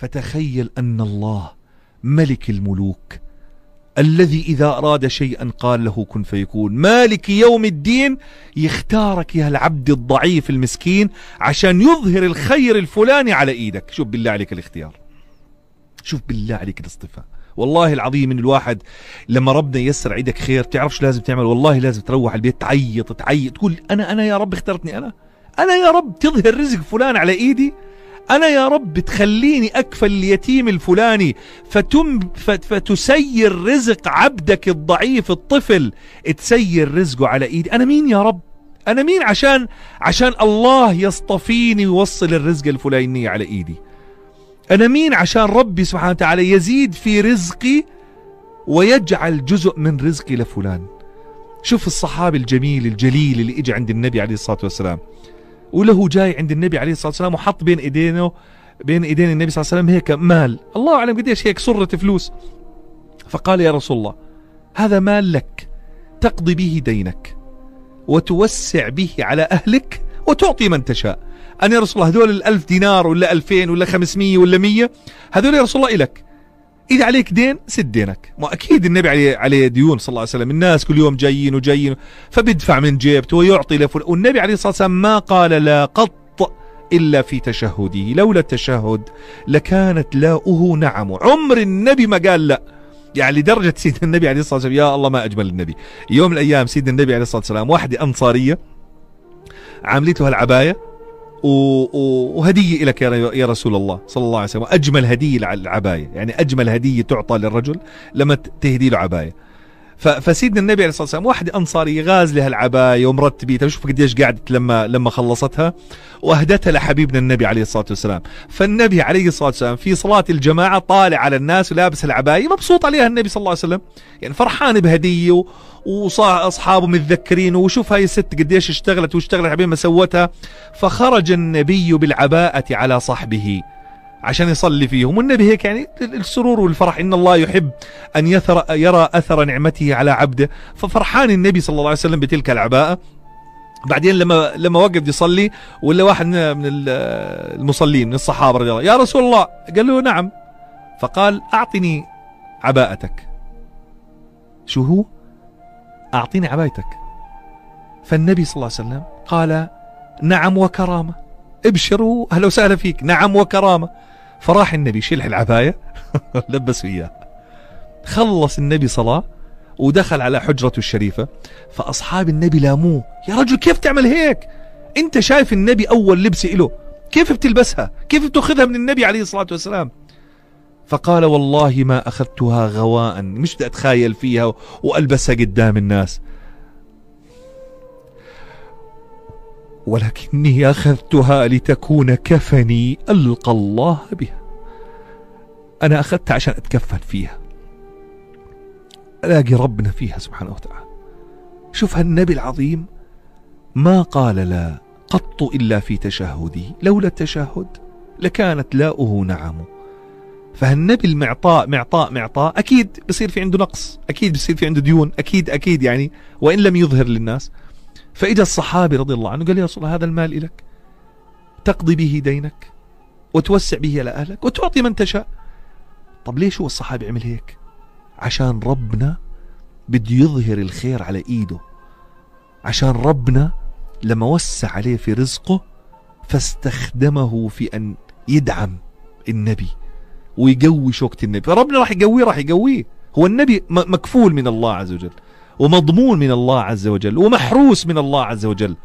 فتخيل أن الله ملك الملوك الذي إذا أراد شيئا قال له كن فيكون مالك يوم الدين يختارك يا العبد الضعيف المسكين عشان يظهر الخير الفلاني على إيدك شوف بالله عليك الاختيار شوف بالله عليك الاصطفاء والله العظيم من الواحد لما ربنا ييسر عيدك خير تعرف شو لازم تعمل والله لازم تروح البيت تعيط تعيط تقول انا انا يا رب اخترتني انا انا يا رب تظهر رزق فلان على ايدي أنا يا رب تخليني أكفل اليتيم الفلاني فتم فتسير رزق عبدك الضعيف الطفل تسير رزقه على إيدي أنا مين يا رب أنا مين عشان عشان الله يصطفيني ويوصل الرزق الفلاني على إيدي أنا مين عشان ربي سبحانه وتعالى يزيد في رزقي ويجعل جزء من رزقي لفلان شوف الصحابي الجميل الجليل اللي اجى عند النبي عليه الصلاة والسلام وله جاي عند النبي عليه الصلاه والسلام وحط بين ايدينه بين ايدين النبي صلى الله عليه وسلم هيك مال الله اعلم قديش هيك سره فلوس فقال يا رسول الله هذا مال لك تقضي به دينك وتوسع به على أهلك وتعطي من تشاء أنا يا رسول الله هذول الألف دينار ولا ألفين ولا خمسمية ولا مية هذول يا رسول الله إلك اذا عليك دين سد دينك ما اكيد النبي عليه عليه ديون صلى الله عليه وسلم الناس كل يوم جايين وجايين فبيدفع من جيبته ويعطي لفلان والنبي عليه الصلاه والسلام ما قال لا قط إلا في تشهده لولا التشهد لكانت لاؤه نعم عمر النبي ما قال لا يعني لدرجة سيدنا النبي عليه الصلاة والسلام يا الله ما أجمل النبي يوم من الأيام سيدنا النبي عليه الصلاة والسلام واحدة أنصارية عاملتها العباية وهدية لك يا رسول الله صلى الله عليه وسلم أجمل هدية العباية يعني أجمل هدية تعطى للرجل لما تهدي له عباية فسيدنا النبي عليه الصلاه والسلام واحد انصاري غاز لها العبايه ومرتبيتها شوف قديش قعدت لما لما خلصتها واهدتها لحبيبنا النبي عليه الصلاه والسلام فالنبي عليه الصلاه والسلام في صلاه الجماعه طالع على الناس ولابس العبايه مبسوط عليها النبي صلى الله عليه وسلم يعني فرحان بهديه اصحابه متذكرين وشوف هاي الست قديش اشتغلت واشتغلت عبين ما سوتها فخرج النبي بالعباءه على صحبه عشان يصلي فيهم والنبي هيك يعني السرور والفرح إن الله يحب أن يثر يرى أثر نعمته على عبده ففرحان النبي صلى الله عليه وسلم بتلك العباءة بعدين لما لما وقف يصلي ولا واحد من المصلين من الصحابة رضي الله يا رسول الله قال له نعم فقال أعطني عباءتك شو هو أعطيني عبايتك فالنبي صلى الله عليه وسلم قال نعم وكرامة ابشروا أهلا وسهلا فيك نعم وكرامة فراح النبي شلح العباية لبسه إياه خلص النبي صلاة ودخل على حجرته الشريفة فأصحاب النبي لاموه يا رجل كيف تعمل هيك انت شايف النبي أول لبس له كيف بتلبسها كيف بتأخذها من النبي عليه الصلاة والسلام فقال والله ما أخذتها غواء مش بدي أتخايل فيها وألبسها قدام الناس ولكني اخذتها لتكون كفني القى الله بها انا اخذتها عشان اتكفن فيها الاقي ربنا فيها سبحانه وتعالى شوف هالنبي العظيم ما قال لا قط الا في تشهدي لولا التشهد لكانت لاؤه نعم فهالنبي المعطاء معطاء معطاء اكيد بصير في عنده نقص اكيد بصير في عنده ديون اكيد اكيد يعني وان لم يظهر للناس فإجا الصحابي رضي الله عنه قال يا رسول الله هذا المال لك تقضي به دينك وتوسع به على أهلك وتعطي من تشاء طب ليش هو الصحابي عمل هيك عشان ربنا بده يظهر الخير على إيده عشان ربنا لما وسع عليه في رزقه فاستخدمه في أن يدعم النبي ويقوي شوكة النبي فربنا راح يقويه راح يقويه هو النبي مكفول من الله عز وجل ومضمون من الله عز وجل ومحروس من الله عز وجل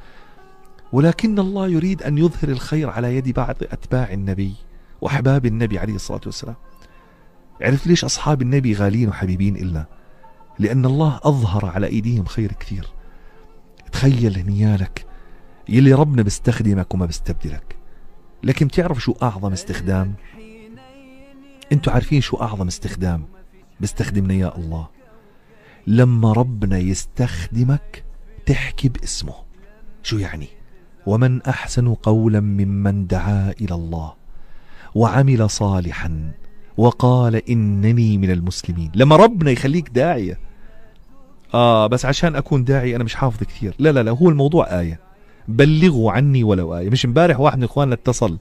ولكن الله يريد أن يظهر الخير على يد بعض أتباع النبي وأحباب النبي عليه الصلاة والسلام عرفت ليش أصحاب النبي غالين وحبيبين إلنا لأن الله أظهر على أيديهم خير كثير تخيل هنيالك يلي ربنا بيستخدمك وما بيستبدلك لكن بتعرف شو أعظم استخدام انتوا عارفين شو أعظم استخدام بيستخدمنا يا الله لما ربنا يستخدمك تحكي باسمه شو يعني ومن احسن قولا ممن دعا الى الله وعمل صالحا وقال انني من المسلمين لما ربنا يخليك داعيه اه بس عشان اكون داعي انا مش حافظ كثير لا لا لا هو الموضوع ايه بلغوا عني ولو ايه مش امبارح واحد من اخواننا اتصل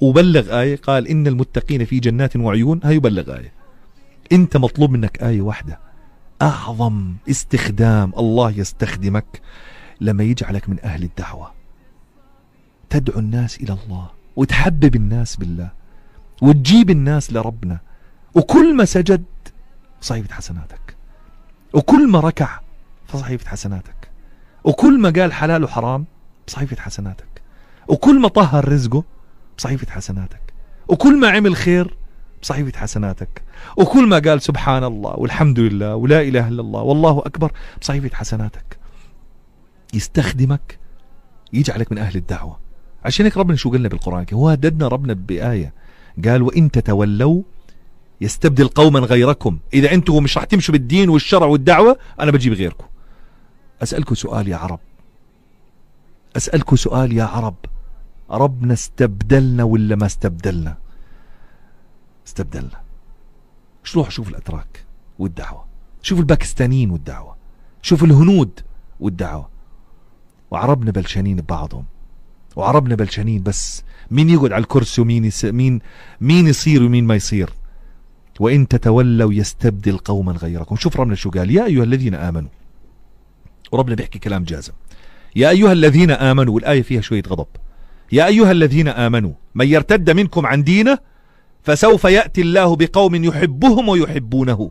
وبلغ آية قال إن المتقين في جنات وعيون هيبلغ آية أنت مطلوب منك آية واحدة أعظم استخدام الله يستخدمك لما يجعلك من أهل الدعوة تدعو الناس إلى الله وتحبب الناس بالله وتجيب الناس لربنا وكل ما سجد صحيفة حسناتك وكل ما ركع فصحيفة حسناتك وكل ما قال حلال وحرام صحيفه حسناتك وكل ما طهر رزقه صحيفه حسناتك وكل ما عمل خير صحيفة حسناتك وكل ما قال سبحان الله والحمد لله ولا إله إلا الله والله أكبر بصحيفة حسناتك يستخدمك يجعلك من أهل الدعوة عشان هيك ربنا شو قلنا بالقرآن هو هددنا ربنا بآية قال وإن تتولوا يستبدل قوما غيركم إذا أنتم مش راح تمشوا بالدين والشرع والدعوة أنا بجيب غيركم أسألكم سؤال يا عرب أسألكم سؤال يا عرب ربنا استبدلنا ولا ما استبدلنا استبدلنا شو روح شوف الأتراك والدعوة شوف الباكستانيين والدعوة شوف الهنود والدعوة وعربنا بلشانين ببعضهم وعربنا بلشانين بس مين يقعد على الكرسي ومين يس... مين مين يصير ومين ما يصير وإن تتولوا يستبدل قوما غيركم شوف ربنا شو قال يا أيها الذين آمنوا وربنا بيحكي كلام جازم يا أيها الذين آمنوا والآية فيها شوية غضب يا أيها الذين آمنوا من يرتد منكم عن دينه فسوف يأتي الله بقوم يحبهم ويحبونه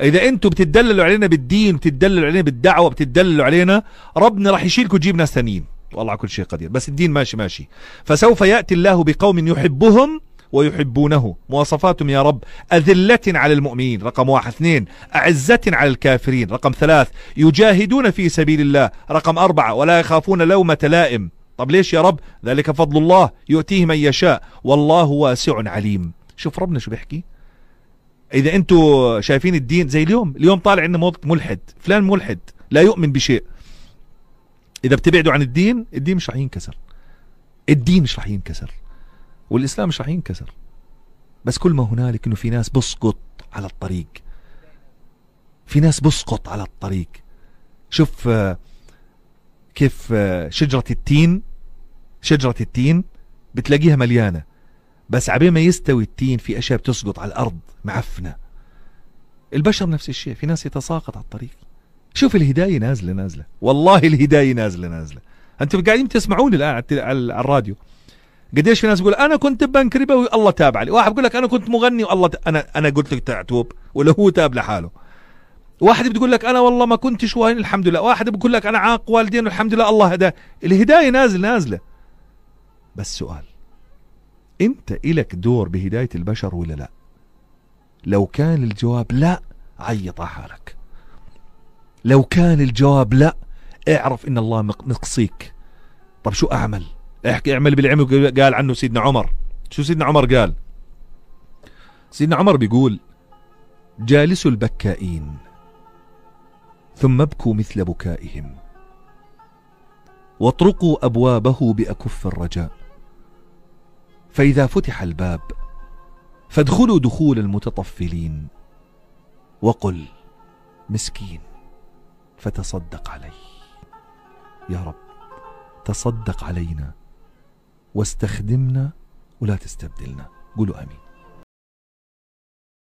اذا انتم بتدللوا علينا بالدين بتدللوا علينا بالدعوه بتدللوا علينا ربنا راح يشيلكم تجيب ناس ثانيين والله على كل شيء قدير بس الدين ماشي ماشي فسوف ياتي الله بقوم يحبهم ويحبونه مواصفاتهم يا رب أذلة على المؤمنين رقم واحد اثنين أعزة على الكافرين رقم ثلاث يجاهدون في سبيل الله رقم أربعة ولا يخافون لومة لائم طب ليش يا رب ذلك فضل الله يؤتيه من يشاء والله واسع عليم شوف ربنا شو بيحكي اذا انتم شايفين الدين زي اليوم اليوم طالع عندنا ملحد فلان ملحد لا يؤمن بشيء اذا بتبعدوا عن الدين الدين مش رح ينكسر الدين مش رح ينكسر والاسلام مش رح ينكسر بس كل ما هنالك انه في ناس بسقط على الطريق في ناس بسقط على الطريق شوف آه، كيف آه، شجرة التين شجرة التين بتلاقيها مليانة بس عبين ما يستوي التين في أشياء بتسقط على الأرض معفنة البشر نفس الشيء في ناس يتساقط على الطريق شوف الهداية نازلة نازلة والله الهداية نازلة نازلة أنتم قاعدين تسمعوني الآن على الراديو قديش في ناس يقول أنا كنت ببنك ربوي الله تاب علي واحد يقول لك أنا كنت مغني والله أنا أنا قلت لك تعتوب ولا هو تاب لحاله واحد بتقول لك انا والله ما كنتش وين الحمد لله واحد بيقول لك انا عاق والدين الحمد لله الله هداه الهدايه نازل نازله بس سؤال انت الك دور بهدايه البشر ولا لا لو كان الجواب لا عيط حالك لو كان الجواب لا اعرف ان الله مقصيك طب شو اعمل احكي اعمل بالعلم قال عنه سيدنا عمر شو سيدنا عمر قال سيدنا عمر بيقول جالس البكائين ثم ابكوا مثل بكائهم واطرقوا أبوابه بأكف الرجاء فإذا فتح الباب فادخلوا دخول المتطفلين وقل مسكين فتصدق عليه يا رب تصدق علينا واستخدمنا ولا تستبدلنا قولوا امين